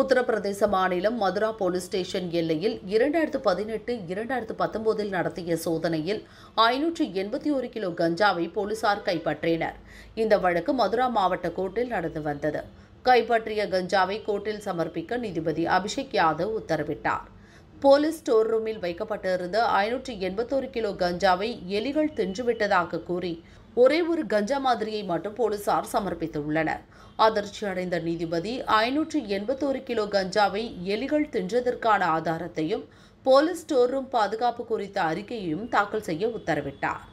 உத்தரப்பிரதேச மாநிலம் Mathura police station எல்லையில் இரண்டாயிரத்து பதினெட்டு இரண்டாயிரத்து பத்தொன்பதில் நடத்திய சோதனையில் ஐநூற்று எண்பத்தி ஒரு கிலோ கஞ்சாவை போலீசார் கைப்பற்றினர் இந்த வழக்கு மதுரா மாவட்ட கோர்ட்டில் நடந்து வந்தது கைப்பற்றிய கஞ்சாவை கோர்ட்டில் சமர்ப்பிக்க நீதிபதி அபிஷேக் யாதவ் உத்தரவிட்டார் போலீஸ் ஸ்டோர் ரூமில் வைக்கப்பட்டிருந்த ஐநூற்றி எண்பத்தோரு கிலோ கஞ்சாவை எலிகள் தின்றுவிட்டதாக கூறி ஒரே ஒரு கஞ்சா மாதிரியை மட்டும் போலீசார் சமர்ப்பித்துள்ளனர் அதிர்ச்சி அடைந்த நீதிபதி ஐநூற்றி எண்பத்தோரு கிலோ கஞ்சாவை எலிகள் தின்றதற்கான ஆதாரத்தையும் போலீஸ் ஸ்டோர் ரூம் பாதுகாப்பு குறித்த அறிக்கையையும் தாக்கல் செய்ய உத்தரவிட்டார்